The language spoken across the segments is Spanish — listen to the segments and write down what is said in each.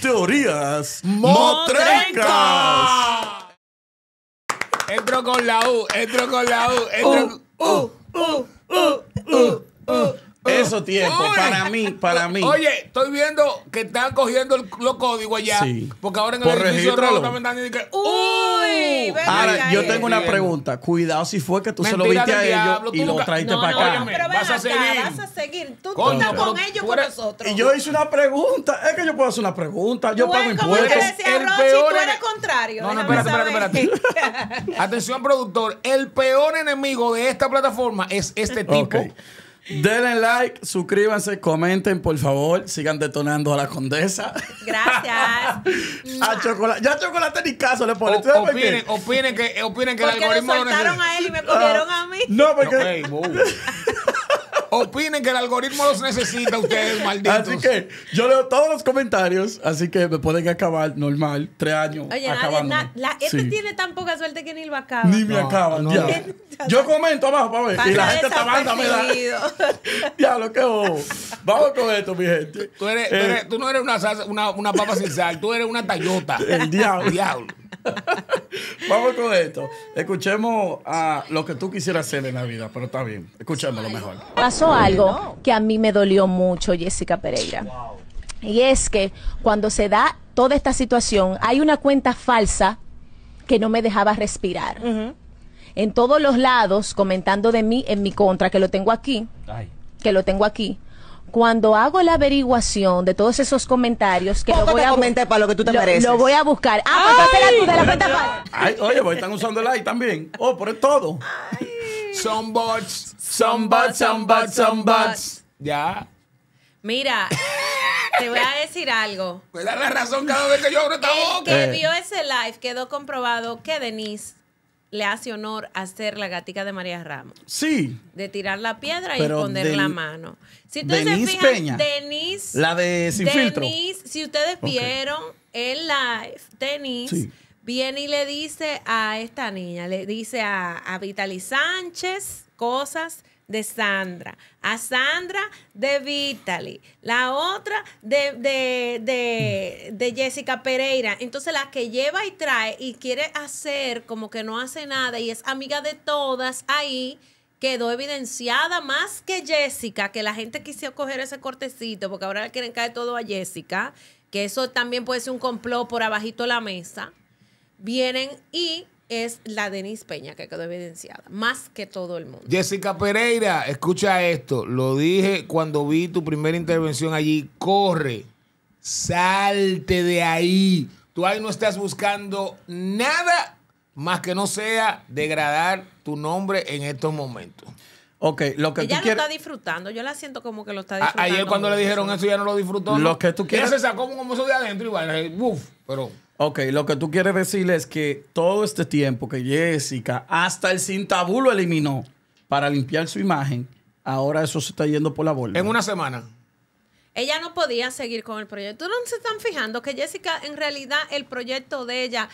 Teorías motrecas. Entro con la U, entro con la U, entro. Uh, uh, u uh, uh, uh, eso tiempo, para mí, para mí. Oye, estoy viendo que están cogiendo los códigos allá. Sí. Porque ahora en el registro. edificio también están que, Uy, Ahora, yo eh. tengo una pregunta. Cuidado si fue que tú se lo viste a ellos y lo trajiste para acá. pero Vas a seguir. vas a seguir. Tú, estás con ellos con nosotros. Y yo hice una pregunta. Es que yo puedo hacer una pregunta. Yo pago impuestos. decía El peor tú eres contrario. No, no, espérate, espérate, espérate, Atención, productor. El peor enemigo de esta plataforma es este tipo Denle like, suscríbanse, comenten, por favor. Sigan detonando a la condesa. Gracias. a chocolate. Ya a chocolate ni caso le ponen. opinen, opinen que, opinen que el algoritmo lo soltaron a él y me cogieron ah. a mí. No, porque. Opinen que el algoritmo los necesita ustedes, malditos. Así que yo leo todos los comentarios, así que me pueden acabar normal, tres años. Oye, la, este tiene tan poca suerte que ni lo acaba. Ni me acaba ya. Yo comento abajo para ver. y la gente está banda me da. ya, lo que bobo. Vamos con esto, mi gente. Tú, eres, eh, no eres una, una, una papa sin sal, tú eres una tallota. El diablo. El diablo. Vamos con esto. Escuchemos a lo que tú quisieras hacer en la vida, pero está bien. Escuchemos lo mejor. Pasó algo que a mí me dolió mucho, Jessica Pereira. Y es que cuando se da toda esta situación, hay una cuenta falsa que no me dejaba respirar. En todos los lados, comentando de mí en mi contra, que lo tengo aquí. Que lo tengo aquí cuando hago la averiguación de todos esos comentarios que lo voy a comentar para lo que tú te mereces. Lo voy a buscar. Ah, pues la tú de la cuenta Ay, oye, pues están usando el like también. Oh, por todo. Some Son bots, son bots, son bots, son bots. Ya. Mira, te voy a decir algo. Pues dar la razón cada vez que yo abro esta boca. El que eh. vio ese live quedó comprobado que Denise le hace honor a ser la gatica de María Ramos. Sí. De tirar la piedra y esconder la mano. Si ustedes fijan, Peña, La de Sin Denise, si ustedes vieron el live, Denise viene y le dice a esta niña, le dice a, a Vitali Sánchez cosas de Sandra, a Sandra de Vitali, la otra de, de, de, Jessica Pereira. Entonces la que lleva y trae y quiere hacer como que no hace nada y es amiga de todas ahí, quedó evidenciada más que Jessica, que la gente quiso coger ese cortecito porque ahora le quieren caer todo a Jessica, que eso también puede ser un complot por abajito la mesa. Vienen y es la Denise Peña que quedó evidenciada, más que todo el mundo. Jessica Pereira, escucha esto, lo dije cuando vi tu primera intervención allí, corre, salte de ahí, tú ahí no estás buscando nada más que no sea degradar tu nombre en estos momentos. Ok, lo que Ella tú lo está disfrutando, yo la siento como que lo está disfrutando. ayer cuando le dijeron eso ya no lo disfrutó. Lo que tú quieres... Ella se sacó como de adentro y va, eh, pero... Ok, lo que tú quieres decirle es que todo este tiempo que Jessica hasta el cintabú lo eliminó para limpiar su imagen, ahora eso se está yendo por la borda. En una semana. Ella no podía seguir con el proyecto. ¿No se están fijando que Jessica, en realidad, el proyecto de ella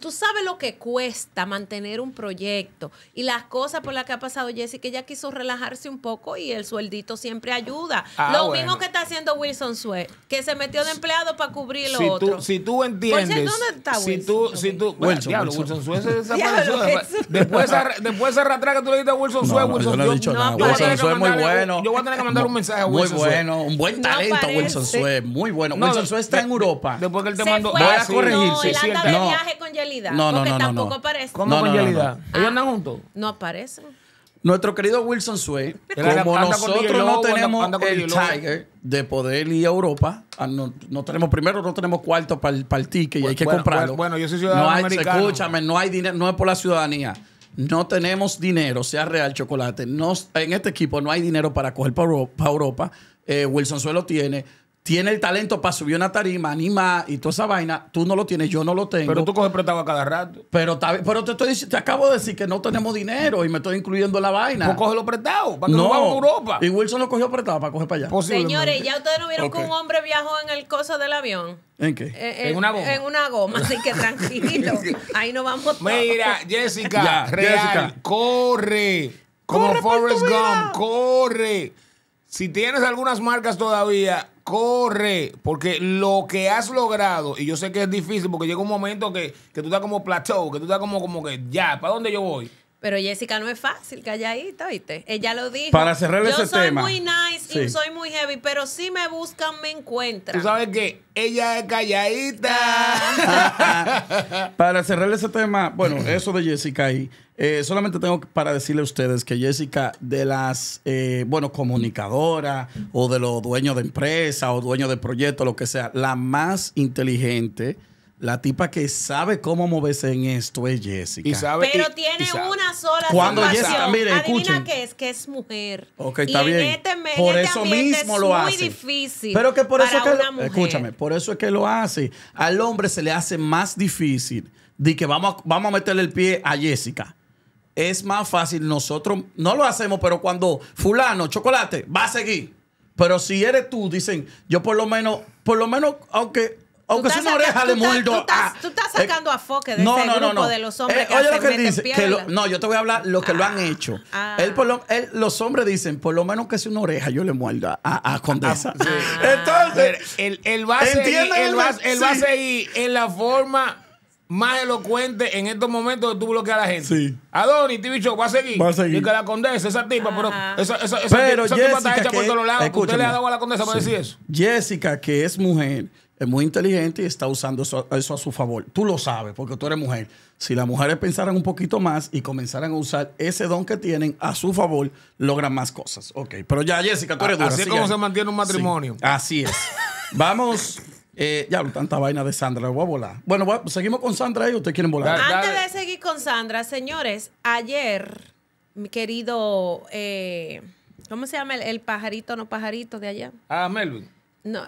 tú sabes lo que cuesta mantener un proyecto y las cosas por las que ha pasado Jessica que ella quiso relajarse un poco y el sueldito siempre ayuda. Ah, lo mismo que está haciendo Wilson Suez que se metió de empleado para cubrir lo si otro. Tú, si tú entiendes. Wilson? Si tú, si tú, bueno, Wilson, diablo, Wilson. Wilson después, de después se que tú le diste a Wilson Suez Wilson, Suez Wilson es muy bueno. Yo voy a tener que mandar un mensaje a Wilson Muy bueno, un buen talento Wilson Suez muy bueno. Wilson Suez está en Europa. Después que él te mandó. Voy a corregirse. No, anda de viaje con no, no, porque no, tampoco no. ¿Cómo No, no, ¿Ellos andan ah, juntos? No aparecen. Nuestro querido Wilson Sue, como nosotros no tenemos el Tiger de poder ir a Europa, ah, no, tenemos primero, no tenemos cuarto para el, ticket y hay que comprarlo. bueno, yo soy ciudadano no americano. Escúchame, no hay dinero, no es por la ciudadanía. No tenemos dinero, sea real chocolate. No, en este equipo no hay dinero para coger para Europa. Eh, Wilson Sue lo tiene tiene el talento para subir una tarima, animar y toda esa vaina. Tú no lo tienes, yo no lo tengo. Pero tú coges prestado a cada rato. Pero, te, estoy, te acabo de decir que no tenemos dinero y me estoy incluyendo en la vaina. Pues cógelo prestado para que no, vamos a Europa. Y Wilson lo cogió prestado para coger para allá. Señores, ya ustedes no vieron que un hombre viajó en el coso del avión. ¿En qué? Eh, en, una goma. En una goma, así que tranquilo. Ahí no vamos todos. Mira, Jessica, Jessica. corre. Como Forrest Gump, corre. Si tienes algunas marcas todavía, corre, porque lo que has logrado, y yo sé que es difícil, porque llega un momento que, tú estás como plateau, que tú estás como, como que ya, ¿para dónde yo voy? Pero Jessica no es fácil, calladita, ¿viste? Ella lo dijo. Para cerrar ese tema. Yo soy muy nice y soy muy heavy, pero si me buscan, me encuentran. Tú sabes que ella es calladita. Ah. Para cerrar ese tema, bueno, eso de Jessica ahí. Eh, solamente tengo para decirle a ustedes que Jessica, de las, eh, bueno, comunicadora o de los dueños de empresa o dueños de proyecto, lo que sea, la más inteligente. La tipa que sabe cómo moverse en esto es Jessica. Pero tiene una sola Cuando Jessica, Adivina que es, que es mujer. Ok, está bien. Este por este eso mismo lo hace. muy difícil. Pero que por eso que escúchame, por eso es que lo hace. Al hombre se le hace más difícil de que vamos vamos a meterle el pie a Jessica es más fácil nosotros, no lo hacemos, pero cuando fulano, chocolate, va a seguir. Pero si eres tú, dicen, yo por lo menos, por lo menos, aunque aunque sea una oreja le muerdo. Tú, estás, ah, tú estás sacando eh, a foque de no, ese no, no, de los eh, hombres oye lo que dice, No, yo te voy a hablar lo que lo han ah. hecho. Ah. él por lo, él, los hombres dicen, por lo menos que sea una oreja, yo le muerdo a, a, Condesa. Entonces, él, va a seguir, va a seguir en la forma más elocuente en estos momentos de tú bloqueas a la gente. Sí. Adoni, TV Show, va a seguir. Va a seguir. Y que la condesa, esa tipa, pero esa, tipa está hecha por todos lados. Usted le ha dado a la condesa para decir eso. Jessica, que es mujer, es muy inteligente y está usando eso, a su favor. Tú lo sabes, porque tú eres mujer. Si las mujeres pensaran un poquito más y comenzaran a usar ese don que tienen a su favor, logran más cosas. Ok, pero ya, Jessica, tú eres dura. Así es como se mantiene un matrimonio. Así es. Vamos eh, ya, tanta vaina de Sandra, voy a volar. Bueno, seguimos con Sandra y ustedes quieren volar. Antes de seguir con Sandra, señores, ayer, mi querido, eh, ¿cómo se llama el, pajarito pajarito, no pajarito de allá? Ah, Melvin.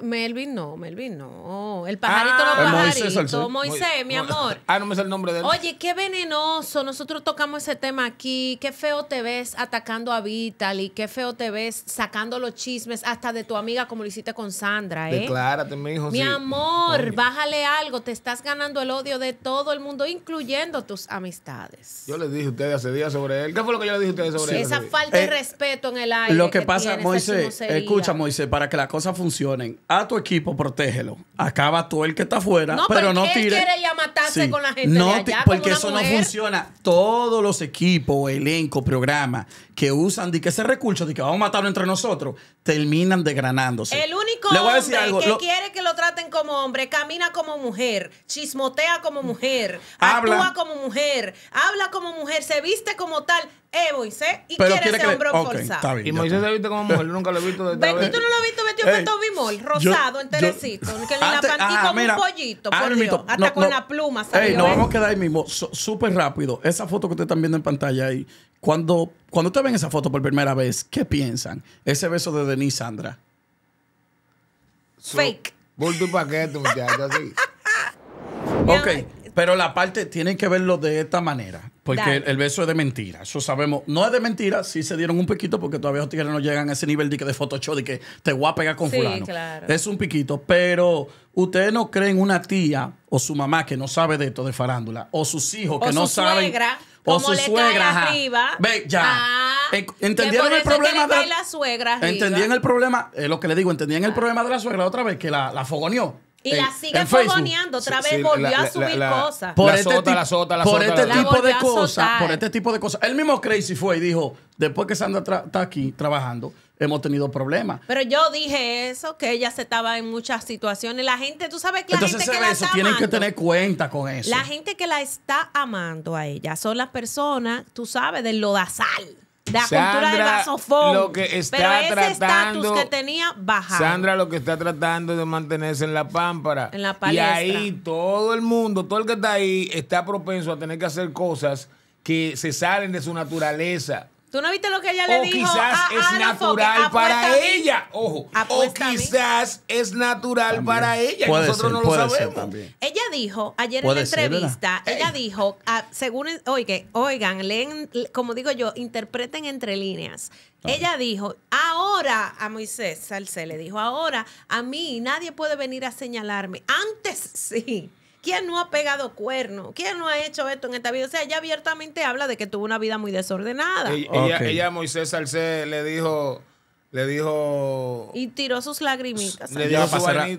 Melvin no, Melvin no. El ah, pajarito no pajarito. Moisés, Moisés, mi amor. Ah, no me el nombre de él. Oye, qué venenoso. Nosotros tocamos ese tema aquí. Qué feo te ves atacando a Vital y Qué feo te ves sacando los chismes hasta de tu amiga como lo hiciste con Sandra, ¿eh? Declárate, mi hijo. Mi amor, bájale algo. Te estás ganando el odio de todo el mundo, incluyendo tus amistades. Yo le dije a ustedes hace días sobre él. ¿Qué fue lo que yo le dije a ustedes sobre él? Esa falta de eh, respeto en el aire. Lo que, pasa, Moisés, escucha, Moisés, para que la cosa funcione a tu equipo, protégelo. Acaba tú el que está afuera, no, pero, no tire. quiere ya matarse con la gente de allá, Porque eso no funciona. Todos los equipos, elenco, programa que usan de que ese recurso de que vamos a matarlo entre nosotros, terminan desgranándose. El único hombre que quiere que lo traten como hombre, camina como mujer, chismotea como mujer, actúa como mujer, habla como mujer, se viste como tal, eh, Moisés, y quiere, quiere ser que... hombre okay, forzado. Bien, y Moisés se viste como mujer, nunca lo he visto desde ¿Tú no lo has visto vestido con Bimol? rosado enterecito en que en la un pollito, Hasta con la pluma salió. Ey, nos ¿eh? vamos a quedar ahí mismo. Súper rápido. Esa foto que ustedes están viendo en pantalla ahí. Cuando, cuando ustedes ven esa foto por primera vez, ¿qué piensan? Ese beso de Denise Sandra. Fake. Bulto paquete, ok, pero la parte tienen que verlo de esta manera. Porque el, beso es de mentira, eso sabemos. No es de mentira, sí se dieron un piquito porque todavía los tigres no llegan a ese nivel de, de Photoshop de que te voy a pegar con fulano. Es un piquito, pero ustedes no creen una tía o su mamá que no sabe de esto de farándula o sus hijos que o no su saben suegra, o su le suegra arriba. Ve, ya. Ah, entendieron el problema de la suegra. Entendían el problema, lo que le digo, entendían el ah. problema de la suegra otra vez que la, la fogoneó. Y la sigue fogoneando, otra vez volvió a subir cosas. Por este tipo de cosas, por este tipo de cosas. El mismo Crazy fue y dijo, después que Sandra está aquí trabajando, hemos tenido problemas. Pero yo dije eso, que ella se estaba en muchas situaciones. La gente, tú sabes que la gente que la eso, tienen que tener cuenta con eso. La gente que la está amando a ella son las personas, tú sabes, del lodazal. La cultura del Lo que está tratando, que tenía bajado. Sandra lo que está tratando de mantenerse en la pámpara. En la palestra. Y ahí todo el mundo, todo el que está ahí, está propenso a tener que hacer cosas que se salen de su naturaleza. ¿Tú no viste lo que ella le dijo? quizás es natural para ella. O quizás es natural para ella. Nosotros no lo sabemos. Ella dijo ayer en la entrevista, ella dijo, ah, según, oigan, oigan, leen, como digo yo, interpreten entre líneas. Ella dijo, ahora a Moisés Salce le dijo, ahora a mí nadie puede venir a señalarme. Antes sí. ¿Quién no ha pegado cuerno? ¿Quién no ha hecho esto en esta vida? O sea, ella abiertamente habla de que tuvo una vida muy desordenada. Ella, a ella, Moisés Salced le dijo, le dijo. Y tiró sus lagrimitas. Le dio su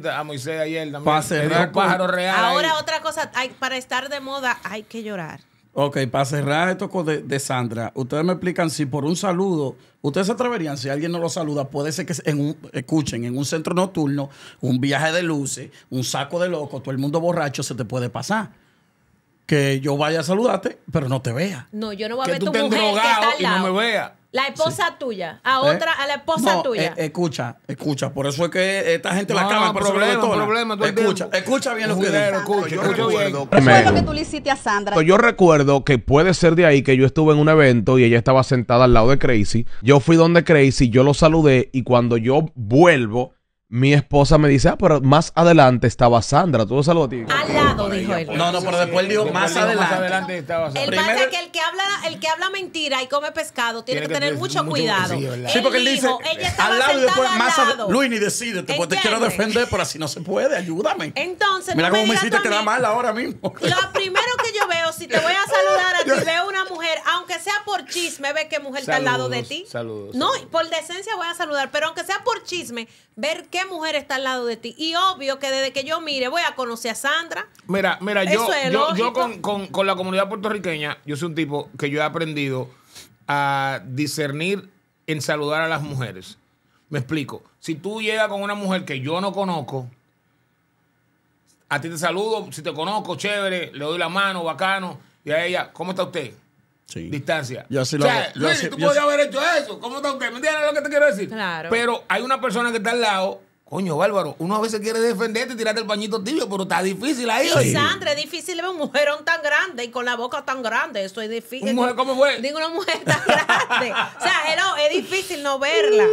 a Moisés ayer también. pájaro real. Ahora, otra cosa, hay, para estar de moda hay que llorar. Ok, para cerrar esto de, de Sandra, ustedes me explican si por un saludo, ustedes se atreverían, si alguien no lo saluda, puede ser que en escuchen, en un centro nocturno, un viaje de luces, un saco de loco, todo el mundo borracho, se te puede pasar que yo vaya a saludarte, pero no te vea. No, yo no voy a ver tu mujer que está al y no me vea. La esposa tuya, a eh, otra, a la esposa tuya. Eh, escucha, escucha, por eso es que esta gente la acaba por problema, problema, Escucha, escucha bien lo que digo. Escucha, yo recuerdo. que tú le hiciste a Sandra. Yo recuerdo que puede ser de ahí que yo estuve en un evento y ella estaba sentada al lado de Crazy. Yo fui donde Crazy, yo lo saludé y cuando yo vuelvo mi esposa me dice, ah, pero más adelante estaba Sandra. Tú lo saludas a ti. Al lado, dijo él. No, no, pero después dijo más adelante. Más adelante estaba Sandra. El pasa que el que habla, el que habla mentira y come pescado tiene, que tener mucho, cuidado. sí, porque él dice ella estaba al lado y después más adelante. Luis, ni decídete, porque te quiero defender, pero así no se puede. Ayúdame. Entonces, Mira cómo me hiciste quedar mal ahora mismo. Lo primero que yo veo, si te voy a saludar a ti, veo una mujer, aunque sea por chisme, ve que mujer está al lado de ti. saludos, No, por decencia voy a saludar, pero aunque sea por chisme, ver que qué mujer está al lado de ti. Y obvio que desde que yo mire, voy a conocer a Sandra. Mira, mira, yo, con, la comunidad puertorriqueña, yo soy un tipo que yo he aprendido a discernir en saludar a las mujeres. Me explico. Si tú llegas con una mujer que yo no conozco, a ti te saludo, si te conozco, chévere, le doy la mano, bacano, y a ella, ¿cómo está usted? Sí. distancia. Yo así lo o sea, haber hecho eso. ¿Cómo está usted? ¿Me entiendes lo que te quiero decir? Pero hay una persona que está al lado Coño, Bárbaro, uno a veces quiere defenderte, y tirarte el pañito tibio, pero está difícil ahí. Sí, Sandra, es difícil ver un mujerón tan grande y con la boca tan grande. Eso es difícil. mujer cómo fue? Digo, una mujer tan grande. o sea, es difícil no verla.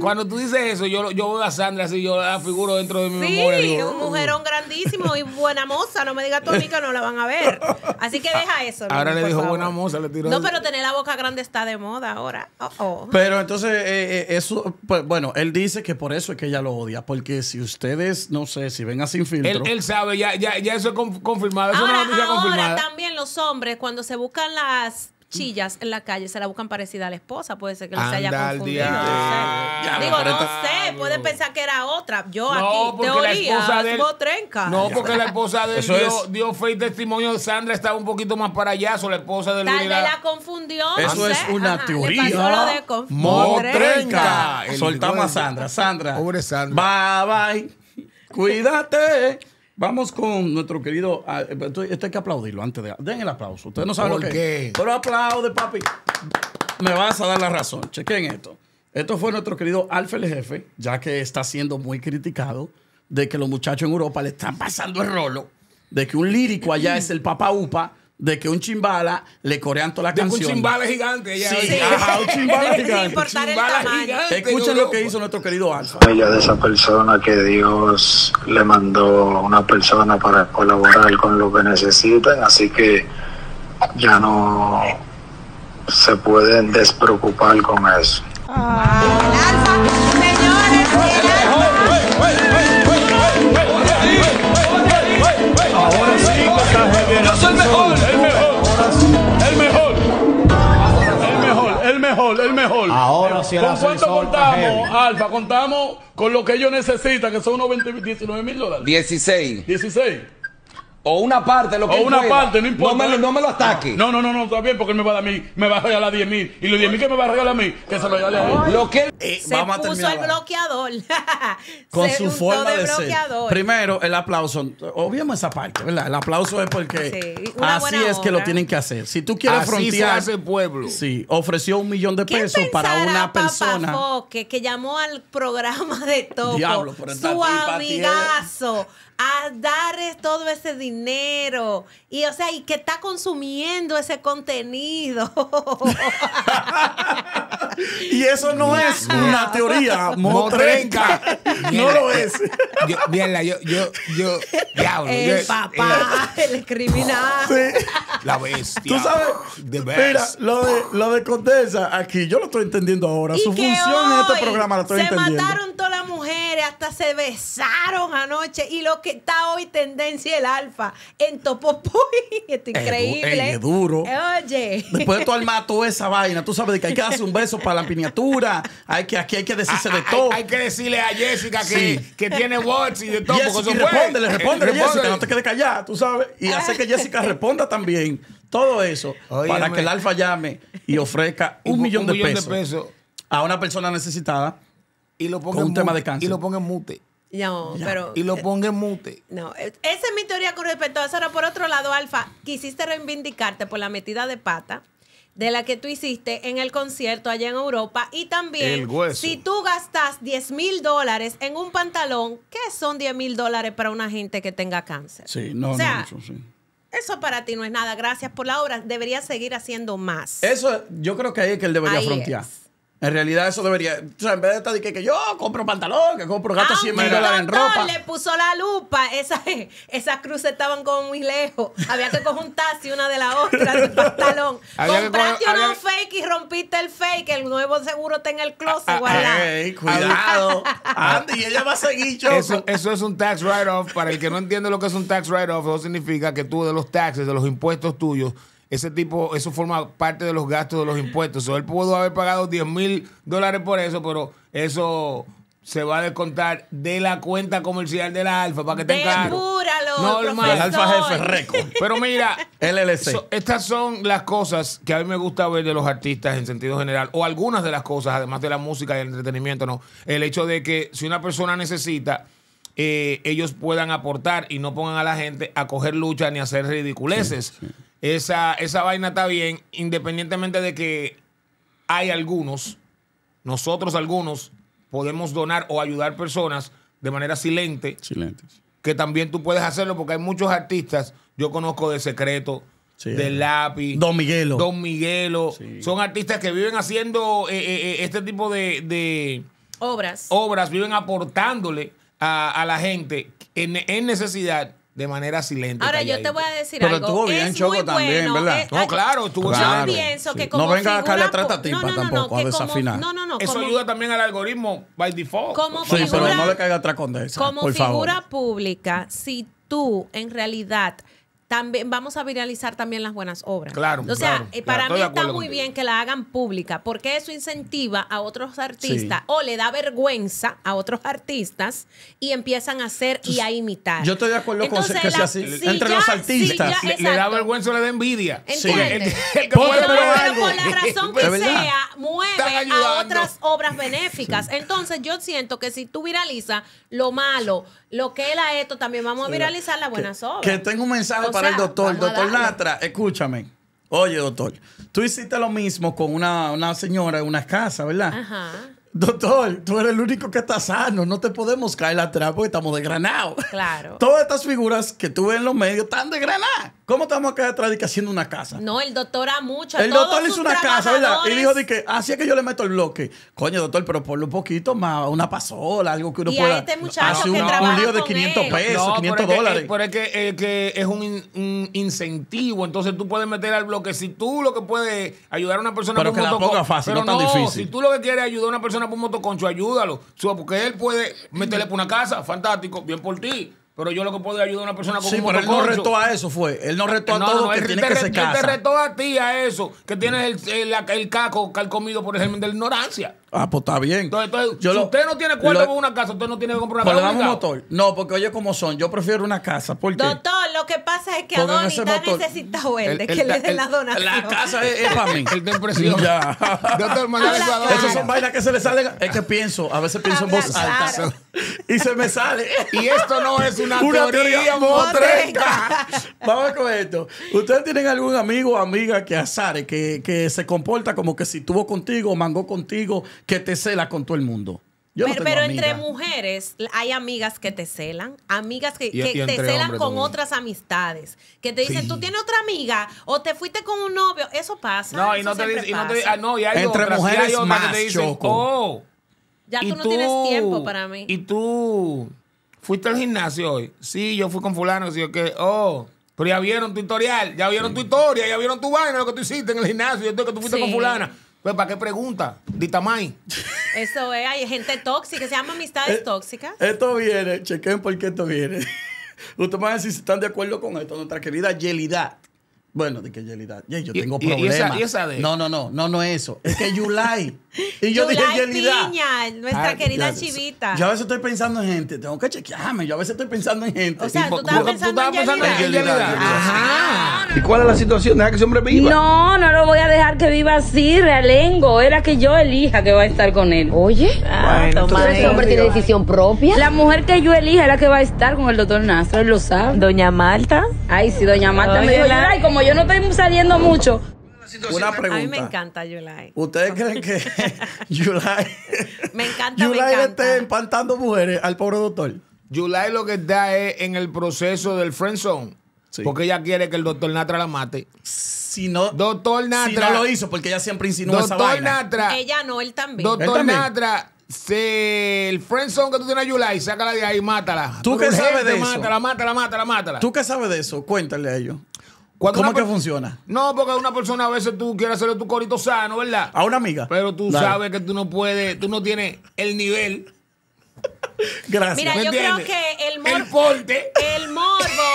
Cuando tú dices eso, yo, yo veo a Sandra así, yo la figuro dentro de mi sí, Sí, un uh". mujerón grandísimo y buena moza. No me digas tú a mí que no la van a ver. Así que deja eso. Ahora le dijo buena moza, le tiró. No, pero tener la boca grande está de moda ahora. Oh, oh. Pero entonces, eh, eh, eso, pues, bueno, él dice que por eso es que ella lo odia porque si ustedes, no sé, si ven así, Sin Filtro... Él, sabe, ya, ya, ya eso es confirmado. ahora, también los hombres, cuando se buscan las en la calle se la buscan parecida a la esposa. Puede ser que Anda se haya confundido. Digo, no sé, puede pensar que era otra. Yo aquí, teoría, la del... No, porque la esposa de él dio, fe y testimonio. Sandra estaba un poquito más para allá, o la esposa de Tal vez la... confundió. Eso es una teoría. Motrenca. Soltamos a Sandra. Sandra. Pobre Sandra. Bye, bye. Cuídate. Vamos con nuestro querido. Ah, eh, pues, esto, hay que aplaudirlo antes de. Den el aplauso. Ustedes no saben lo que. Qué? Pero aplaude, papi. Me vas a dar la razón. Chequen esto. Esto fue nuestro querido Alfa el jefe, ya que está siendo muy criticado de que los muchachos en Europa le están pasando el rolo, de que un lírico allá es el papa upa de que un chimbala le corean toda la canción. Un chimbala gigante. chimbala gigante. Escuchen lo que hizo nuestro querido Alfa. Ella de esa persona que Dios le mandó una persona para colaborar con lo que necesitan, así que ya no se pueden despreocupar con eso. Ah. el mejor. Ahora ¿Con cuánto contamos, Alfa? Contamos con lo que ellos necesitan, que son unos 19 mil dólares. 16. 16. O una parte, lo que O una parte, no importa. No me, lo, no me lo ataque. No, no, no, no, está bien, porque él me va a dar a mí, me va a regalar 10 mil. Y los 10 mil que me va a regalar a mí, que se lo regale a él. Lo que él- eh, Se puso el bloqueador. Con su forma de, ser. Primero, el aplauso. Obviamente esa parte, ¿verdad? El aplauso es porque así es que lo tienen que hacer. Si tú quieres Así el pueblo. sí, ofreció un millón de pesos para una persona. que llamó al programa de Topo, su eh. amigazo, a dar todo ese dinero y o sea, y que está consumiendo ese contenido. y eso no es una teoría motrenca. no lo es. Yo, yo, yo, yo, diablo. El papá, eh, el, criminal. La bestia. Tú sabes, mira, lo de, lo de Condesa aquí, yo lo estoy entendiendo ahora. Su función en este programa lo estoy entendiendo. Se mataron todas las mujeres, hasta se besaron anoche. Y lo que está hoy tendencia el alfa en Topopoy. Esto es increíble. Es duro. Oye. Después de todo el toda esa vaina, tú sabes de que hay que darse un beso para la miniatura. Hay que, aquí hay que decirse ah, de ah, todo. Hay, que decirle a Jessica que, tiene WhatsApp y de todo. Jessica, y respóndele, respóndele, Jessica. No te quedes callada, tú sabes. Y hace que Jessica ah. responda también. Todo eso para que el Alfa llame y ofrezca un, millón, de, pesos a una persona necesitada y lo con un tema de cáncer. Y lo ponga en mute. Y lo eh, ponga en mute. No, eh, esa es mi teoría con respecto a eso. Ahora, por otro lado, Alfa, quisiste reivindicarte por la metida de pata de la que tú hiciste en el concierto allá en Europa. Y también, si tú gastas 10 mil dólares en un pantalón, ¿qué son 10 mil dólares para una gente que tenga cáncer? Sí, no, o sea, eso sí. Eso para ti no es nada. Gracias por la obra. Deberías seguir haciendo más. Eso, yo creo que ahí es que él debería frontear. En realidad eso debería, o sea, en vez de estar diciendo que, yo compro pantalón, que compro gato 100 ah, mil dólares en ropa. le puso la lupa, esas, esas cruces estaban como muy lejos. Había que coger un taxi una de la otra, del pantalón. Compraste uno fake y rompiste el fake, el nuevo seguro está en el closet, ah, ah, Ey, guardado. cuidado. Andy, ella va a seguir yo. Eso, eso es un tax write-off. Para el que no entiende lo que es un tax write-off, eso significa que tú de los taxes, de los impuestos tuyos, ese tipo, eso forma parte de los gastos de los impuestos. él pudo haber pagado 10 mil dólares por eso, pero eso se va a descontar de la cuenta comercial de la Alfa para que te caro. El Normal. Alfa Jefe récord. Pero mira, LLC. estas son las cosas que a mí me gusta ver de los artistas en sentido general, o algunas de las cosas, además de la música y el entretenimiento, ¿no? El hecho de que si una persona necesita, eh, ellos puedan aportar y no pongan a la gente a coger lucha ni a hacer ridiculeces esa, vaina está bien, independientemente de que hay algunos, nosotros algunos, podemos donar o ayudar personas de manera silente. Que también tú puedes hacerlo porque hay muchos artistas, yo conozco de secreto. de eh. lápiz. Don Miguelo. Don Miguelo. Son artistas que viven haciendo eh, eh, este tipo de, obras. Obras, viven aportándole a, la gente en, en necesidad de manera silente. Ahora, yo te voy a decir Pero algo. Pero estuvo bien, es Choco, bueno, también, ¿verdad? no, claro, estuvo bien. yo pienso que como No venga acá la tratativa no, no, tampoco, a desafinar. no, no, no. Eso ayuda también al algoritmo by default. sí, pero no le caiga atrás con por Como figura pública, si tú en realidad también vamos a viralizar también las buenas obras. Claro. O sea, eh, para mí está muy bien que la hagan pública, porque eso incentiva a otros artistas o le da vergüenza a otros artistas y empiezan a hacer y a imitar. Yo estoy de acuerdo con que sea así. entre los artistas si le, da vergüenza le da envidia. Sí. pero por la razón que sea, mueve a otras obras benéficas. Entonces, yo siento que si tú viralizas lo malo, lo que él ha hecho, también vamos a viralizar las buenas obras. Que tengo un mensaje para el doctor, doctor Latra, escúchame. Oye, doctor, tú hiciste lo mismo con una, una señora en una casa, ¿verdad? Ajá. Doctor, tú eres el único que está sano, no te podemos caer atrás porque estamos degranados Claro. Todas estas figuras que tú ves en los medios están degranadas ¿Cómo estamos acá atrás de que haciendo una casa? No, el doctor a mucho. El doctor le hizo una casa, ¿verdad? Y dijo de que así es que yo le meto el bloque. Coño, doctor, pero por un poquito más, una pasola, algo que uno pueda. A este muchacho hace un, un lío de 500 pesos, 500 dólares. Es eh, pero es que, es un, incentivo, entonces tú puedes meter al bloque. Si tú lo que puedes ayudar a una persona pero que un motoconcho. fácil, no, tan difícil. Si tú lo que quieres ayudar a una persona por un motoconcho, ayúdalo. Porque él puede meterle por una casa, fantástico, bien por ti. Pero yo lo que puedo ayudar a una persona con sí, pero él no retó a eso, fue. Él no retó a todo que tiene que se casa. Él te retó a ti a eso, que tienes el, el, el, caco calcomido por ejemplo de la ignorancia. Ah, pues está bien. Entonces, si usted no tiene cuarto con una casa, usted no tiene que comprar pues una casa. un motor. No, porque oye como son. Yo prefiero una casa. ¿Por Doctor, lo que pasa es que a Adonis está necesitado él que le den la donación. La casa es, para mí. El de impresión. Ya. Doctor, Esas son vainas que se le salen. Es que pienso, a veces pienso en voz alta. y se me sale. y esto no es una, teoría, motreca. Vamos con esto. ¿Ustedes tienen algún amigo o amiga que azare, que, que se comporta como que si estuvo contigo, mangó contigo, que te cela con todo el mundo. pero, entre mujeres hay amigas que te celan, amigas que, te celan con otras amistades, que te dicen, tú tienes otra amiga o te fuiste con un novio, eso pasa. No, y no te dicen, no ah, no, y entre mujeres más, que te dicen, oh, ya tú, no tienes tiempo para mí. Y tú fuiste al gimnasio hoy, sí, yo fui con fulano, que, oh. Pero ya vieron tu tutorial, ya vieron tu historia, ya vieron tu vaina, lo que tú hiciste en el gimnasio, estoy que tú fuiste con fulana. ¿para qué pregunta? Ditamay. Eso es, hay gente tóxica, se llama amistades eh, tóxicas. Esto viene, chequen por qué esto viene. Ustedes van a decir si están de acuerdo con esto. Nuestra querida Yelida bueno, de que Yelida, yo tengo problemas. Y esa, de... No, no, no, no, no es eso. Es que Yulai. y yo dije Yelida. Piña, nuestra ah, querida chivita. Yo a veces estoy pensando en gente, tengo que chequearme, yo a veces estoy pensando en gente. O sea, tú estabas pensando, en, Yelida? en Ajá. Ah. ¿Y cuál es la situación? ¿Deja que ese hombre viva? No, no lo voy a dejar que viva así, realengo. Era que yo elija que va a estar con él. Oye, ah, ese hombre tiene decisión propia. La mujer que yo elija es la que va a estar con el doctor Nastro, lo sabe. Doña Marta. Ay, sí, doña Marta me dijo, como yo no estoy saliendo mucho. Una pregunta. A mí me encanta Yulai. ¿Ustedes creen que Yulai. me encanta. Yulai está esté empantando mujeres al pobre doctor? Yulai lo que está es en el proceso del friend zone. Porque ella quiere que el doctor Natra la mate. Si no, doctor Natra. Si no lo hizo, porque ella siempre insinuó esa vaina. Doctor Natra. Ella no, él también. Doctor Natra. el el zone que tú tienes a Yulai, sácala de ahí, y mátala. ¿Tú qué sabes de eso? Mátala, mátala, mátala, mátala. ¿Tú qué sabes de eso? Cuéntale a ellos. ¿Cómo que funciona? No, porque una persona a veces tú quieres hacerle tu corito sano, ¿verdad? A una amiga. Pero tú sabes que tú no puedes, tú no tienes el nivel Gracias. Mira, yo creo que el morbo. El, morbo.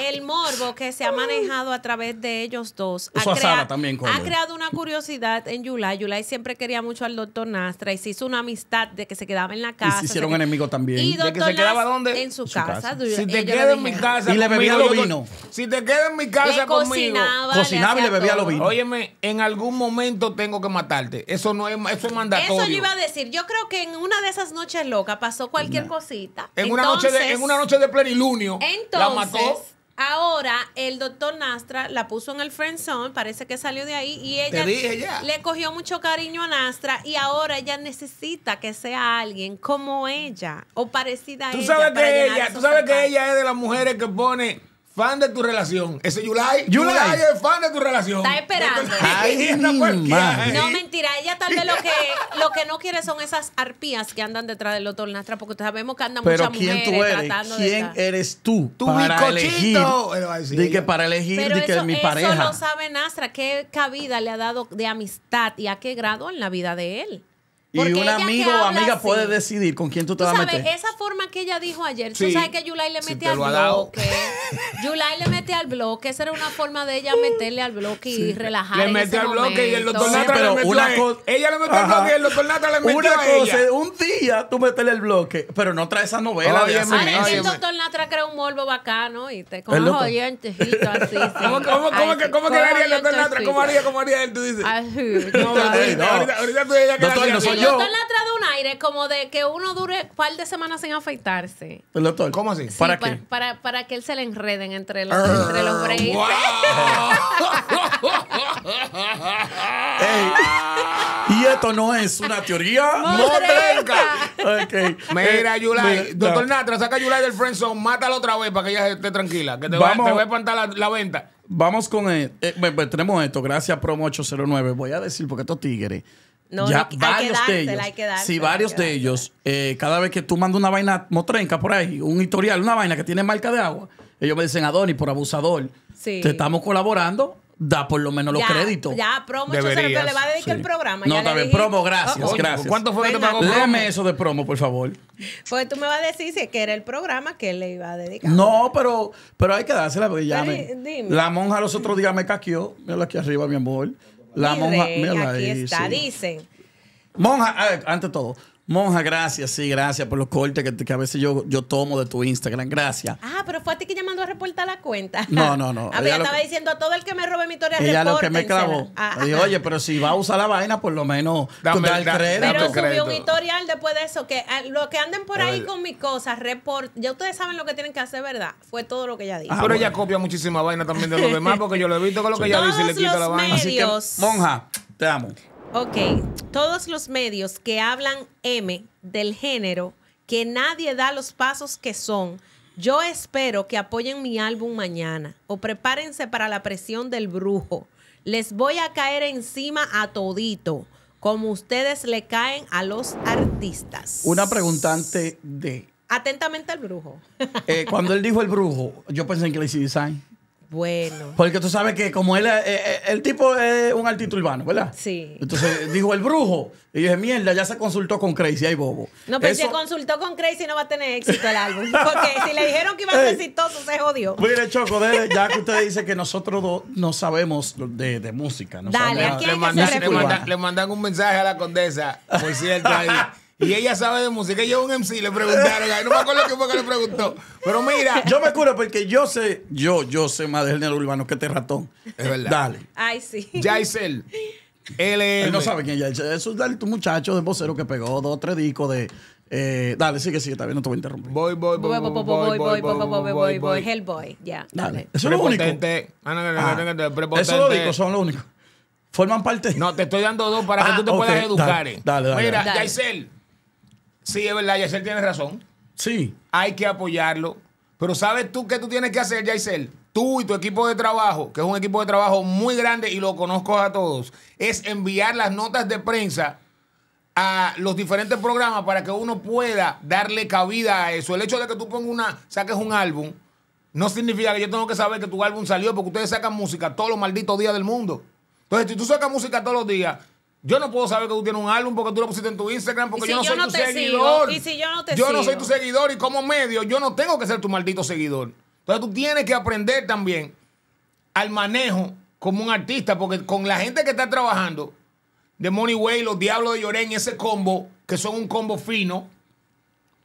el morbo que se ha manejado a través de ellos dos. ha, también ha creado una curiosidad en Yulai. Yulai siempre quería mucho al doctor Nastra y se hizo una amistad de que se quedaba en la casa. Y se hicieron enemigos también. ¿Y de que se quedaba dónde? En su, casa. Si te quedas en mi casa. Y le bebía lo vino Si te quedas en mi casa conmigo. Cocinaba, cocinaba y le bebía los vino Óyeme, en algún momento tengo que matarte. Eso no es, eso es mandatorio. Eso yo iba a decir. Yo creo que en una de esas noches locas pasó cualquier cosita. En, una noche de, en una noche de plenilunio. Entonces, la mató. Ahora el doctor Nastra la puso en el friend parece que salió de ahí y ella le cogió mucho cariño a Nastra y ahora ella necesita que sea alguien como ella o parecida a ella tú sabes que ella es de las mujeres que pone fan de tu relación. Ese Yulai, Yulai, es fan de tu relación. Está esperando. no, mentira. Ella tal vez lo que, lo que no quiere son esas arpías que andan detrás del Nastra, porque sabemos que andan muchas ¿quién mujeres tú eres? tratando ¿Quién eres tú? para elegir. que para elegir que es mi pareja. Eso lo sabe Nastra. ¿Qué cabida le ha dado de amistad y a qué grado en la vida de él? y un amigo o amiga puede decidir con quién tú te vas a meter. Esa forma que ella dijo ayer, tú sabes que Yulai le metía al bloque. Yulai le metía al bloque. Esa era una forma de ella meterle al bloque y relajarle. relajar. Le metió al bloque y el doctor sí, le metió una cosa, Ella le metió al bloque y el doctor Natra le metió una cosa, Un día tú meterle el bloque, pero no trae esa novela. de el doctor Natra creó un morbo bacano y te con los así. ¿Cómo, que cómo, el doctor Natra? ¿Cómo haría? ¿Cómo haría él? Tú dices. Ahorita tú ella yo. doctor Natra de un aire como de que uno dure un par de semanas sin afeitarse. ¿El doctor? ¿Cómo así? ¿Para, qué? Para, para que él se le enreden entre los, ah, entre los braids. y esto no es una teoría. motrenca. okay. Mira, eh, Yulai. Doctor Natra, saca a Yulai del friendzone. mátalo otra vez para que ella esté tranquila. Que te, Vamos. te a espantar la, venta. Vamos con... esto. Eh, tenemos esto. Gracias, Promo 809. Voy a decir, porque estos tigres no, varios hay que de ellos. Hay que dársela, varios de ellos, cada vez que tú mandas una vaina motrenca por ahí, un historial, una vaina que tiene marca de agua, ellos me dicen, Adonis, por abusador, te estamos colaborando, da por lo menos los créditos. Ya, promo, se le va a dedicar el programa. No, también promo, gracias, oh, oh, gracias. ¿Cuánto fue que pues pagó Léeme eso de promo, por favor. Pues tú me vas a decir si que era el programa que él le iba a dedicar. No, pero, pero hay que dársela, porque ya dime. La monja los otros días me caqueó, mira aquí arriba, mi amor. La monja, aquí está, dicen. Monja, eh, ante todo, Monja, gracias, sí, gracias por los cortes que, a veces yo, yo tomo de tu Instagram, gracias. Ah, pero fue a ti que llamando a reportar la cuenta. No, no, no. A ver, estaba diciendo a todo el que me robe mi historia, a lo que me clavó. Ah. oye, pero si va a usar la vaina, por lo menos dame, el crédito. Pero subió un historial después de eso, que ah, los que anden por ahí eh. con mis cosas, report, ya ustedes saben lo que tienen que hacer, ¿verdad? Fue todo lo que ella dijo. Ah, pero ella copia muchísima vaina también de los demás, porque yo lo he visto con lo que ella dice y le quita la vaina. Así monja, te amo. Ok, todos los medios que hablan M del género, que nadie da los pasos que son. Yo espero que apoyen mi álbum mañana o prepárense para la presión del brujo. Les voy a caer encima a todito, como ustedes le caen a los artistas. Una preguntante de... Atentamente al brujo. Eh, cuando él dijo el brujo, yo pensé en Crazy Design. Bueno. Porque tú sabes que como él, eh, eh, el tipo es un artista urbano, ¿verdad? Sí. Entonces dijo el brujo. Y yo dije, mierda, ya se consultó con Crazy, ahí bobo. No, pero se consultó con Crazy no va a tener éxito el álbum. Porque si le dijeron que iba a ser exitoso, se jodió. Mire, Choco, dele, ya que usted dice que nosotros dos no sabemos de, música. No Dale, sabemos, ¿a le, le mandan un mensaje a la condesa, por cierto, ahí. y ella sabe de música. Yo un MC, le preguntaron. No me acuerdo qué fue que le preguntó. Pero mira. Yo me curo porque yo sé, yo, yo sé más del género urbano que este ratón. Es verdad. Dale. Ay, sí. Jaisel. Él no sabe quién es Eso es dale tu muchacho de vocero que pegó dos tres discos de. Eh, dale, sigue, sigue, está bien, no te voy a interrumpir. Voy, voy, voy, voy, voy, voy, voy, voy, voy, voy, Hellboy, ya. Dale. Eso es lo único. Eso es lo discos son lo único. Forman parte. No, te estoy dando dos para que tú te puedas educar. Dale, dale. Mira, Jaisel. Sí, es verdad, Yaisel tiene razón. Sí. Hay que apoyarlo. Pero ¿sabes tú qué tú tienes que hacer, Yaisel? tú y tu equipo de trabajo, que es un equipo de trabajo muy grande y lo conozco a todos, es enviar las notas de prensa a los diferentes programas para que uno pueda darle cabida a eso. El hecho de que tú pongas una, saques un álbum, no significa que yo tengo que saber que tu álbum salió, porque ustedes sacan música todos los malditos días del mundo. Entonces, si tú sacas música todos los días, yo no puedo saber que tú tienes un álbum porque tú lo pusiste en tu Instagram, porque yo no soy tu seguidor. y si yo no te Yo no soy tu seguidor y como medio yo no tengo que ser tu maldito seguidor. Entonces tú tienes que aprender también al manejo como un artista, porque con la gente que está trabajando, de Money Way, los Diablos de Lloren, ese combo, que son un combo fino,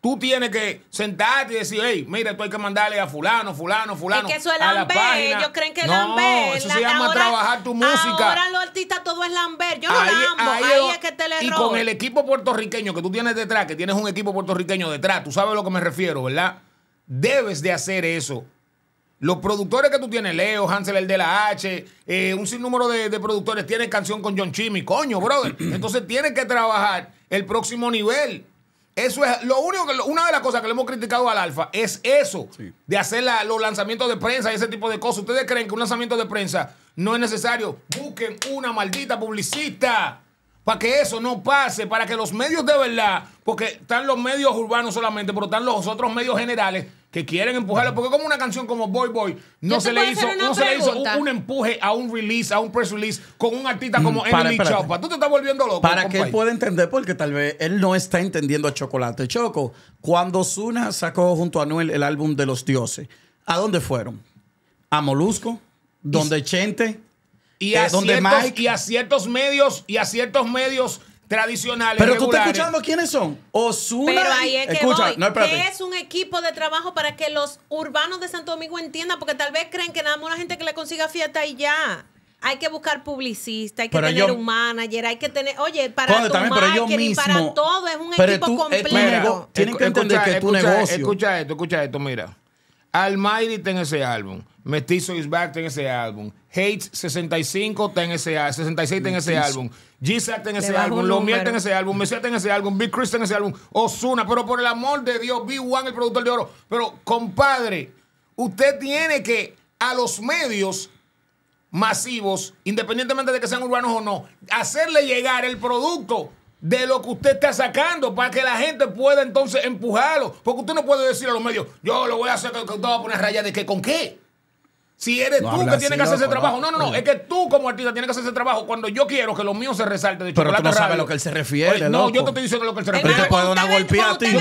tú tienes que sentarte y decir, hey, mira, tú hay que mandarle a fulano, fulano, fulano. Es que eso es Lambert, ellos creen que es no, Eso se llama trabajar tu música. Ahora los artistas todo es Lambert. yo no la amo, ahí, es que te le Y con el equipo puertorriqueño que tú tienes detrás, que tienes un equipo puertorriqueño detrás, tú sabes a lo que me refiero, ¿verdad? Debes de hacer eso. Los productores que tú tienes, Leo, Hansel, el de la H, eh, un sinnúmero de, de productores, tienen canción con John Chimmy, coño, brother. Entonces tienes que trabajar el próximo nivel. Eso es lo único que una de las cosas que le hemos criticado al Alfa es eso de hacer los lanzamientos de prensa y ese tipo de cosas. ¿Ustedes creen que un lanzamiento de prensa no es necesario? Busquen una maldita publicista para que eso no pase, para que los medios de verdad, porque están los medios urbanos solamente, pero están los otros medios generales que quieren empujarlo, porque como una canción como Boy Boy no se le hizo, hizo un, empuje a un release, a un press release con un artista mm, como mm, Emily Tú te estás volviendo loco. Para que él pueda entender, porque tal vez él no está entendiendo a Chocolate. Choco, cuando Zuna sacó junto a Noel el álbum de los dioses, ¿a dónde fueron? A Molusco, donde Chente. Y eh, a, y a ciertos medios, y a ciertos medios tradicionales. Pero tú estás escuchando quiénes son. Osuna. Pero es que es un equipo de trabajo para que los urbanos de Santo Domingo entiendan? Porque tal vez creen que nada más la gente que le consiga fiesta y ya. Hay que buscar publicista, hay que tener un manager, hay que tener, oye, para tu marketing, para todo es un equipo eh, completo. tienen que entender que es tu negocio. Escucha esto, escucha esto, mira. Almighty tiene en ese álbum. Mestizo is back en ese álbum. Hate 65 tiene ese álbum. 66 ese álbum. G-Sack tiene en ese álbum. Lomier está en ese álbum. Messi tiene en ese álbum. Big Chris ese álbum. Osuna, pero por el amor de Dios, B1, el productor de oro. Pero, compadre, usted tiene que a los medios masivos, independientemente de que sean urbanos o no, hacerle llegar el producto de lo que usted está sacando para que la gente pueda entonces empujarlo. Porque usted no puede decir a los medios, yo lo voy a hacer que usted va a poner raya de que con qué. Si eres tú que tienes que hacer ese trabajo. No, no, no. Es que tú como artista tienes que hacer ese trabajo. Cuando yo quiero que lo mío se resalte de Pero tú no sabes A lo que él se refiere. no, yo te estoy diciendo lo que él se refiere. Pero te puede dar una golpeada a ti. te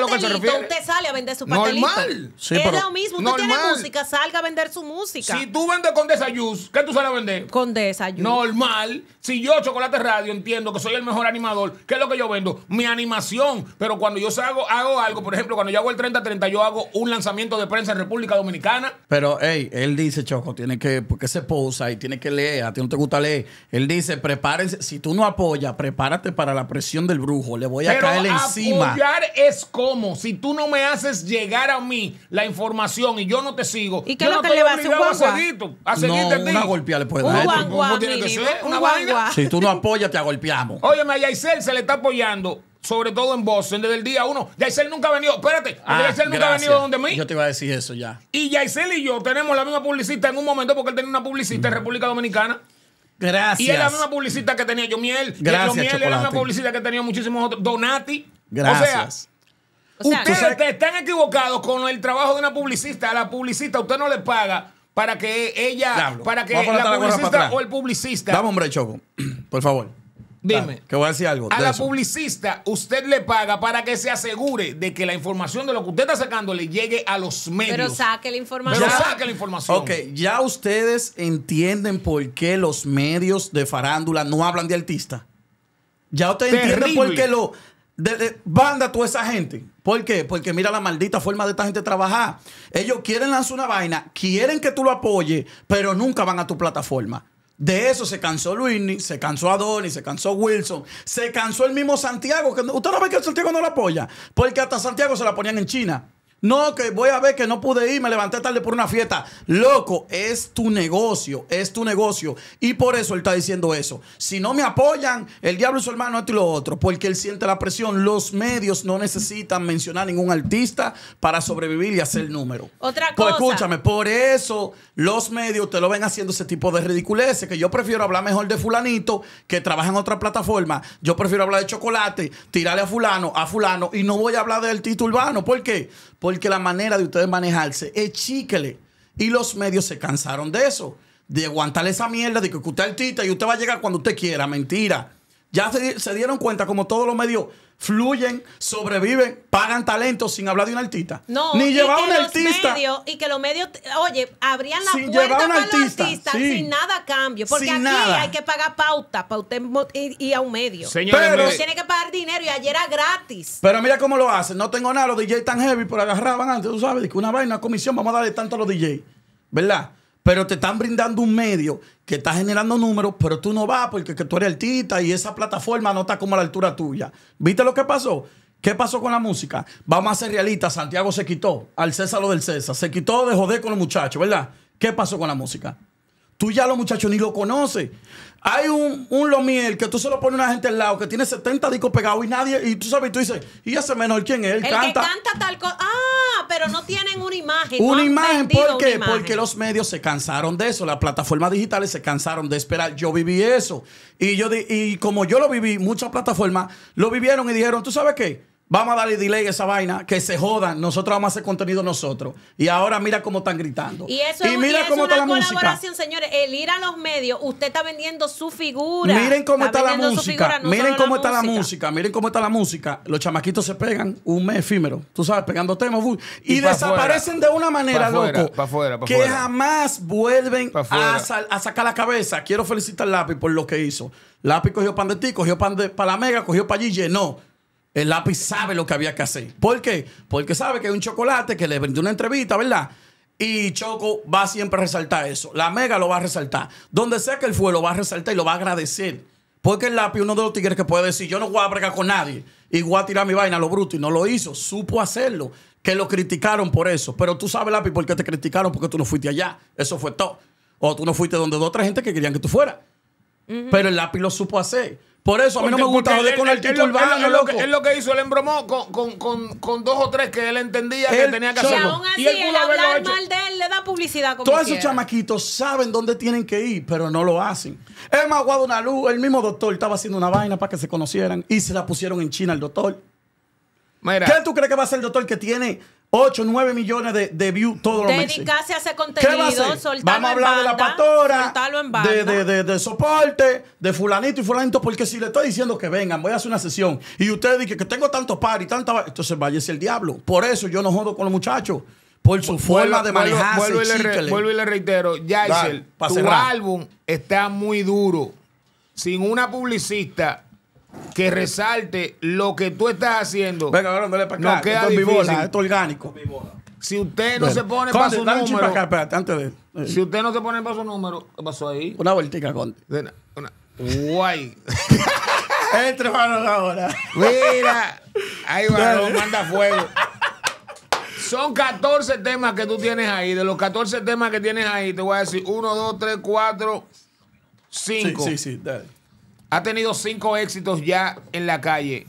lo Usted sale a vender su pastelito. Normal. Sí, es lo mismo. Tú tienes música, salga a vender su música. Si tú vendes con desayuz, ¿qué tú sales a vender? Con desayuz. Normal. Si yo, Chocolate Radio, entiendo que soy el mejor animador, ¿qué es lo que yo vendo? Mi animación. Pero cuando yo hago, hago algo, por ejemplo, cuando yo hago el 30-30, yo hago un lanzamiento de prensa en República Dominicana. Pero, hey, él dice dice, Choco, tiene que, porque pues, se posa y tiene que leer, a ti no te gusta leer. Él dice, prepárense, si tú no apoyas, prepárate para la presión del brujo, le voy a caer encima. Apoyar es como, si tú no me haces llegar a mí la información y yo no te sigo. ¿Y qué es lo no que le va a hacer Juan A, a no, una golpea le puede dar. tiene que ser? ¿Una Si tú no apoyas, te agolpeamos. Óyeme, a Yaisel se le está apoyando sobre todo en Boston, desde el día uno. Yaisel nunca ha venido, espérate, ah, nunca ha venido donde mí. Yo te iba a decir eso ya. Y Yaisel y yo tenemos la misma publicista en un momento porque él tenía una publicista en mm. República Dominicana. Gracias. Y es la misma publicista que tenía yo, Miel. Gracias, Miel era la misma publicista que tenía muchísimos otros. Donati. Gracias. O sea, ustedes están equivocados con el trabajo de una publicista. A la publicista usted no le paga para que ella, para que la publicista o el publicista. Dame hombre, Choco, por favor. Dime. Que voy a decir algo. A la publicista, usted le paga para que se asegure de que la información de lo que usted está sacando le llegue a los medios. Pero saque la información. Pero saque la información. Ok, ya ustedes entienden por qué los medios de farándula no hablan de artistas. Ya ustedes entienden por qué lo. banda toda esa gente. ¿Por qué? Porque mira la maldita forma de esta gente trabajar. Ellos quieren lanzar una vaina, quieren que tú lo apoyes, pero nunca van a tu plataforma. De eso se cansó Luini, se cansó Adoni, se cansó Wilson, se cansó el mismo Santiago. Que usted no ve que Santiago no la apoya, porque hasta Santiago se la ponían en China. No, que voy a ver que no pude ir, me levanté tarde por una fiesta. Loco, es tu negocio, es tu negocio. Y por eso él está diciendo eso. Si no me apoyan, el diablo y su hermano, esto y lo otro, porque él siente la presión. Los medios no necesitan mencionar ningún artista para sobrevivir y hacer el número. Otra pues cosa. Pues escúchame, por eso los medios te lo ven haciendo ese tipo de ridiculeces, que yo prefiero hablar mejor de fulanito que trabaja en otra plataforma. Yo prefiero hablar de chocolate, tirarle a fulano, a fulano, y no voy a hablar del título urbano. ¿Por qué? porque la manera de ustedes manejarse es chíquele. Y los medios se cansaron de eso, de aguantar esa mierda, de que usted es artista y usted va a llegar cuando usted quiera. Mentira. Ya se, dieron cuenta como todos los medios fluyen, sobreviven, pagan talento sin hablar de un artista. No, ni llevar un artista. y que los medios, oye, abrían la puerta para artista, los artistas sin nada cambio. Porque aquí hay que pagar pauta, para y, ir a un medio. Señor, pero tiene que pagar dinero y ayer era gratis. Pero mira cómo lo hacen. No tengo nada, los DJ tan heavy, pero agarraban antes, tú sabes, que una vaina, una comisión, vamos a darle tanto a los DJ. ¿Verdad? pero te están brindando un medio que está generando números, pero tú no vas porque tú eres artista y esa plataforma no está como a la altura tuya. ¿Viste lo que pasó? ¿Qué pasó con la música? Vamos a ser realistas, Santiago se quitó, al César lo del César, se quitó de joder con los muchachos, ¿verdad? ¿Qué pasó con la música? Tú ya los muchachos ni lo conoces. Hay un, un Lomiel que tú solo lo pones una gente al lado que tiene 70 discos pegados y nadie, y tú sabes, tú dices, y ese menor quién es, él el canta. Que canta tal cosa. Ah, pero no tienen una imagen. Una imagen, ¿por qué? Porque los medios se cansaron de eso, las plataformas digitales se cansaron de esperar. Yo viví eso. Y yo y como yo lo viví, muchas plataformas lo vivieron y dijeron, ¿tú sabes qué? Vamos a darle delay a esa vaina, que se jodan. Nosotros vamos a hacer contenido nosotros. Y ahora mira cómo están gritando. Y mira cómo está la música. señores. El ir a los medios, usted está vendiendo su figura. Miren cómo está, la música. miren cómo está la música. Miren cómo está la música. Los chamaquitos se pegan un mes efímero. Tú sabes, pegando temas. Y, desaparecen de una manera, loco. que jamás vuelven a, sacar la cabeza. Quiero felicitar Lápiz por lo que hizo. Lápiz cogió pan de ti, cogió pan de, para mega, cogió para allí, llenó. El lápiz sabe lo que había que hacer. ¿Por qué? Porque sabe que hay un chocolate que le vendió una entrevista, ¿verdad? Y Choco va siempre a resaltar eso. La Mega lo va a resaltar. Donde sea que él fue, lo va a resaltar y lo va a agradecer. Porque el lápiz, uno de los tigres que puede decir, yo no voy a bregar con nadie y voy a tirar mi vaina a lo bruto. Y no lo hizo. Supo hacerlo. Que lo criticaron por eso. Pero tú sabes, lápiz, por qué te criticaron. Porque tú no fuiste allá. Eso fue todo. O tú no fuiste donde dos otra gente que querían que tú fueras. Pero el lápiz lo supo hacer. Por eso a mí no me gustaba joder con el, título urbano, loco. Es lo que hizo, él embromó con, con, dos o tres que él entendía que tenía que hacer. Y aún así, el hablar mal de él le da publicidad como Todos esos chamaquitos saben dónde tienen que ir, pero no lo hacen. Es más, una el mismo doctor estaba haciendo una vaina para que se conocieran y se la pusieron en China el doctor. Mira. ¿Qué tú crees que va a ser el doctor que tiene 8, 9 millones de, de views todos los meses. Dedicarse a ese contenido, soltar Vamos a hablar de la pastora, De, de, de, soporte, de fulanito y fulanito, porque si le estoy diciendo que vengan, voy a hacer una sesión, y usted dice que tengo tantos par y tanta... Entonces ese el diablo. Por eso yo no jodo con los muchachos. Por su forma de manejarse. Vuelvo, y, le, reitero, Yaisel, tu álbum está muy duro. Sin una publicista que resalte lo que tú estás haciendo. Venga, ahora no le para acá. esto es Bibola, esto es orgánico. Si usted no se pone para su número. antes de, eh. Si usted no se pone para su número, ¿qué pasó ahí? Una vueltica, Conte. Una, una, guay. Entre hermano, ahora. Mira, ahí va, lo manda fuego. Son 14 temas que tú tienes ahí. De los 14 temas que tienes ahí, te voy a decir 1, 2, 3, 4, 5. sí, sí. Dale. Ha tenido cinco éxitos ya en la calle.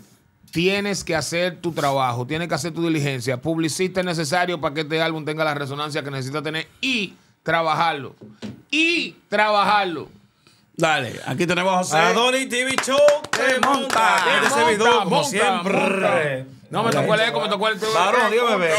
Tienes que hacer tu trabajo, tienes que hacer tu diligencia. Publicista es necesario para que este álbum tenga la resonancia que necesita tener y trabajarlo. Y trabajarlo. Dale, aquí tenemos a José. Adoni TV Show te monta. monta, siempre. Monta. No, me tocó el eco, me tocó el tema Claro, dígame, bebé.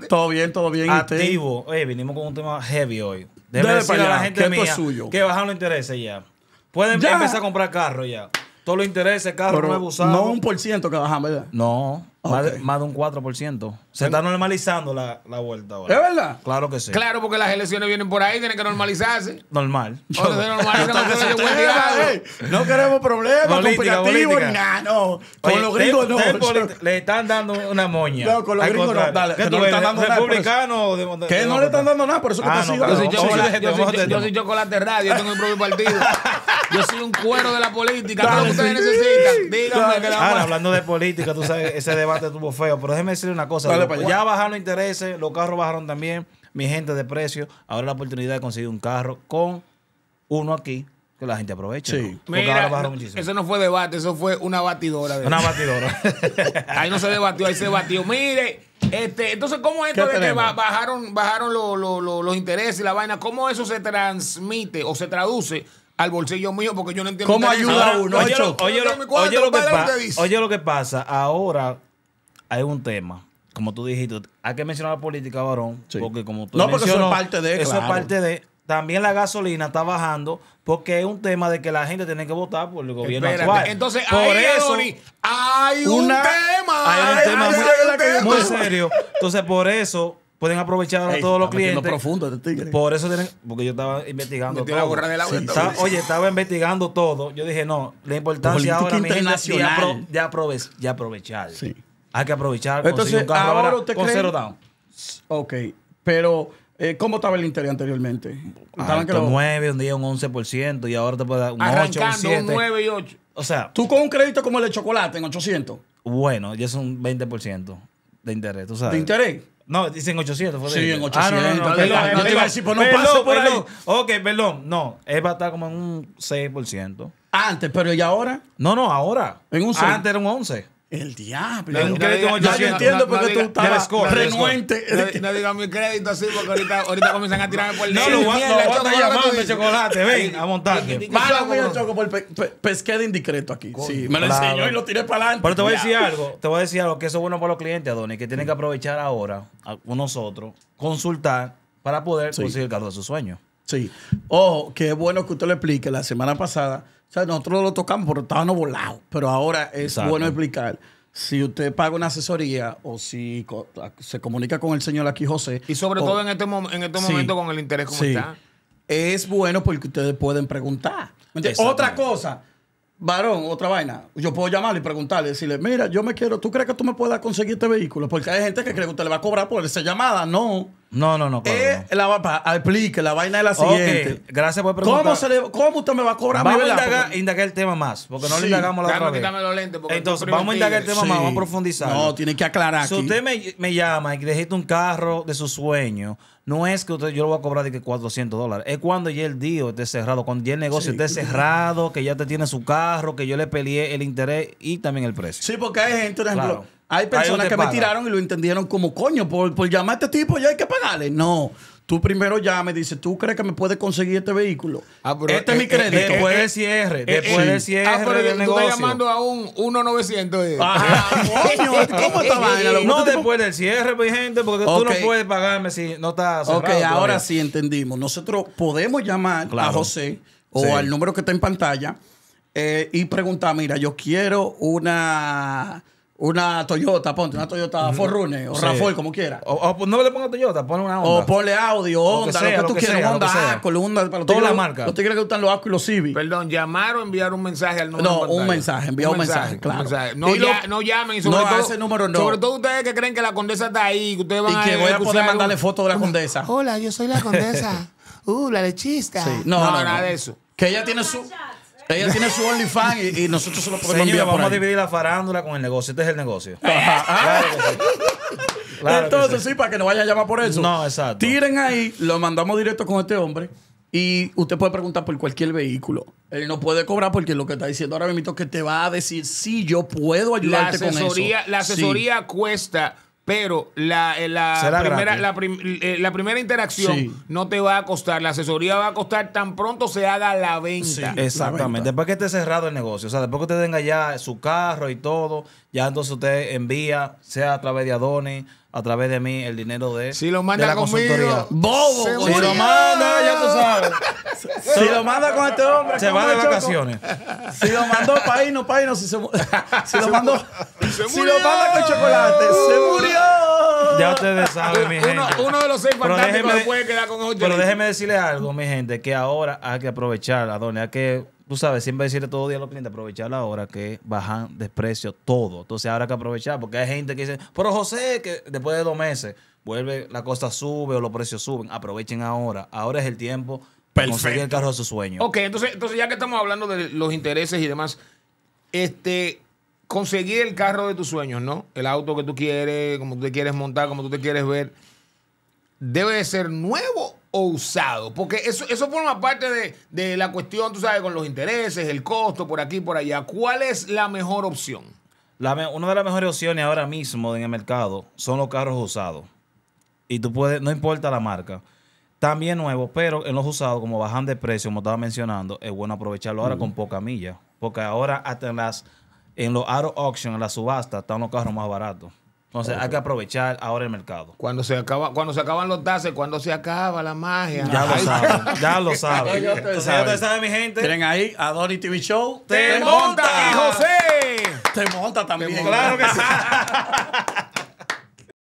¿Qué Todo bien, todo bien. Activo. Oye, vinimos con un tema heavy hoy. Déjeme decirle a la gente mía que bajan los intereses ya. Pueden empezar a comprar carro ya. Todo lo interesa, carro no nuevo usado. No un por ciento que bajan, ¿verdad? No. Más, de, un 4%. Se está normalizando la, vuelta ahora. ¿Es verdad? Claro que sí. Claro, porque las elecciones vienen por ahí, tienen que normalizarse. Normal. O sea, no, queremos problemas complicativos no. Con los gringos no. le están dando una moña. No, con los gringos no. ¿Qué le están dando republicano que no le están dando nada, por eso que ah, te Yo soy chocolate radio, tengo mi propio partido. Yo soy un cuero de la política. ¿Qué ustedes necesitan? Díganme que la Ahora, hablando de política, tú sabes, ese debate debate feo, pero déjeme decirle una cosa. ya bajaron los intereses, los carros bajaron también, mi gente de precio. Ahora la oportunidad de conseguir un carro con uno aquí que la gente aproveche. Sí. eso no fue debate, eso fue una batidora. una batidora. ahí no se debatió, ahí se batió Mire, este, entonces, ¿cómo que bajaron, bajaron los intereses y la vaina? ¿Cómo eso se transmite o se traduce? Al bolsillo mío, porque yo no entiendo. ¿Cómo ayuda a uno? oye, lo que pasa. Ahora, hay un tema. Como tú dijiste, hay que mencionar la política, varón. Porque como tú No, porque eso es parte de. Eso es parte de. También la gasolina está bajando porque es un tema de que la gente tiene que votar por el gobierno Entonces, por eso, hay un tema. Hay un tema, muy, serio. Entonces, por eso pueden aprovechar a todos los clientes. Este por eso tienen, porque yo estaba investigando todo. oye, estaba investigando todo. Yo dije, no, la importancia ahora internacional, de, de, aprovechar. Sí hay que aprovechar. Entonces, un carro ahora, con cero down. Ok, pero eh, ¿cómo estaba el interior anteriormente? Estaban que 9, un día un 11% y ahora te puede dar un Arrancando 8, un 7. un 9 y 8. O sea... Tú con un crédito como el de chocolate en 800. Bueno, ya es un 20% de interés, ¿tú sabes? ¿De interés? No, dicen 800. Fue sí, en 800. Ah, perdón, te a decir, no ahí. Ok, perdón. No, él va a estar como en un 6%. Antes, pero ¿y ahora? No, no, ahora. En un 6. Antes era un 11. El diablo. Nadie, entiendo porque tú estabas renuente. No digas mi crédito así porque ahorita, comienzan a tirarme por el No, lo voy a llamando de chocolate. Ven, a montarte. Mala yo choco por pesqué de indiscreto aquí. Sí, me lo enseñó y lo tiré para adelante. Pero te voy a decir algo. Te voy a decir algo que eso es bueno para los clientes, Adonis, que tienen que aprovechar ahora, nosotros, consultar para poder conseguir el cargo de sus sueños. Sí. Ojo, que es bueno que usted lo explique. La semana pasada o sea, nosotros lo tocamos, porque estábamos volados. Pero ahora es bueno explicar. Si usted paga una asesoría o si se comunica con el señor aquí, José. Y sobre todo en este, en este momento con el interés como está. Es bueno porque ustedes pueden preguntar. Otra cosa, varón, otra vaina. Yo puedo llamarle y preguntarle, decirle, mira, yo me quiero, ¿tú crees que tú me puedas conseguir este vehículo? Porque hay gente que cree que usted le va a cobrar por esa llamada. No. No, no, no. Claro, eh, no. La, aplique, la vaina es la siguiente. Gracias por preguntar. ¿Cómo, ¿Cómo, usted me va a cobrar Vamos a indagar, el tema más, porque no le indagamos la otra vez. Los lentes Entonces, vamos a indagar el tema más, vamos a profundizar. No, tiene que aclarar. Si usted me, llama y dejiste un carro de su sueño, no es que usted, yo lo voy a cobrar de que 400 dólares. Es cuando ya el día esté cerrado, cuando ya el negocio esté cerrado, que ya te tiene su carro, que yo le peleé el interés y también el precio. Sí, porque hay gente, por ejemplo. Hay personas que me tiraron y lo entendieron como coño, por, por llamar a este tipo ya hay que pagarle. No. Tú primero llame y dices, ¿tú crees que me puedes conseguir este vehículo? Ah, este es mi eh, eh, crédito. después del eh, cierre, después del cierre ah, tú estás llamando a un 1900. Ajá, coño, ¿cómo está vaina? No, este después del cierre, mi gente, porque tú no puedes pagarme si no estás Ok, ahora sí entendimos. Nosotros podemos llamar a José o al número que está en pantalla y preguntar, mira, yo quiero una una Toyota, ponte, una Toyota Forrune o sí. Rafael, como quiera. O, no le ponga Toyota, ponle una Honda. O ponle Audio, Honda, lo que, tú quieras, Honda Honda, para toda la marca. te quieres que gustan los Asco y los Civic. Perdón, llamar o enviar un mensaje al número. No, un mensaje, enviar un, mensaje, claro. No, llamen y sobre no, todo, ese número no. Sobre todo ustedes que creen que la condesa está ahí, que ustedes van y a que voy a poder mandarle fotos de la condesa. Hola, yo soy la condesa. uh, la lechista. No, No, no, nada de eso. Que ella tiene su ella tiene su OnlyFans y, nosotros solo podemos vamos a dividir la farándula con el negocio. Este es el negocio. Claro Entonces, sí. para que no vaya a llamar por eso. No, exacto. Tiren ahí, lo mandamos directo con este hombre. Y usted puede preguntar por cualquier vehículo. Él no puede cobrar porque lo que está diciendo ahora mismo es que te va a decir, si yo puedo ayudarte la asesoría, con eso. La asesoría cuesta pero la, eh, la, primera, eh, la, primera interacción no te va a costar. La asesoría va a costar tan pronto se haga la venta. exactamente. Después que esté cerrado el negocio, o sea, después que usted tenga ya su carro y todo, ya entonces usted envía, sea a través de Adonis, a través de mí el dinero de, si lo manda la conmigo, ¡Bobo! si lo manda, ya tú sabes. si lo manda con este hombre, se va de vacaciones. si lo mandó para no para no Si, se, si lo mandó, se si lo manda con chocolate, se murió. Ya ustedes saben, mi gente. Uno de los seis fantásticos déjeme, puede quedar con Pero déjeme decirle algo, mi gente, que ahora hay que aprovechar, Adonis. Hay que tú sabes, siempre decirle todo día a los clientes, aprovechar la hora que bajan de precio todo. Entonces ahora que aprovechar, porque hay gente que dice, pero José, que después de dos meses vuelve, la cosa sube o los precios suben. Aprovechen ahora. Ahora es el tiempo para conseguir el carro de sus sueños. Ok, entonces, entonces ya que estamos hablando de los intereses y demás, este, conseguir el carro de tus sueños, ¿no? El auto que tú quieres, como tú te quieres montar, como tú te quieres ver, debe de ser nuevo o usado? Porque eso, eso forma parte de, la cuestión, tú sabes, con los intereses, el costo, por aquí, por allá. ¿Cuál es la mejor opción? La, una de las mejores opciones ahora mismo en el mercado son los carros usados. Y tú puedes, no importa la marca. También nuevos, pero en los usados, como bajan de precio, como estaba mencionando, es bueno aprovecharlo ahora con mm. poca milla. Porque ahora hasta en en los auto auction, en la subasta, están los carros más baratos. Entonces hay que aprovechar ahora el mercado. Cuando se acaba, cuando se acaban los tases, cuando se acaba la magia. Ya lo saben, ya lo saben. ya ustedes saben, mi gente. Tienen ahí a Donny TV Show. ¡Te, monta! monta! ¡José! Te monta también. Claro que sí.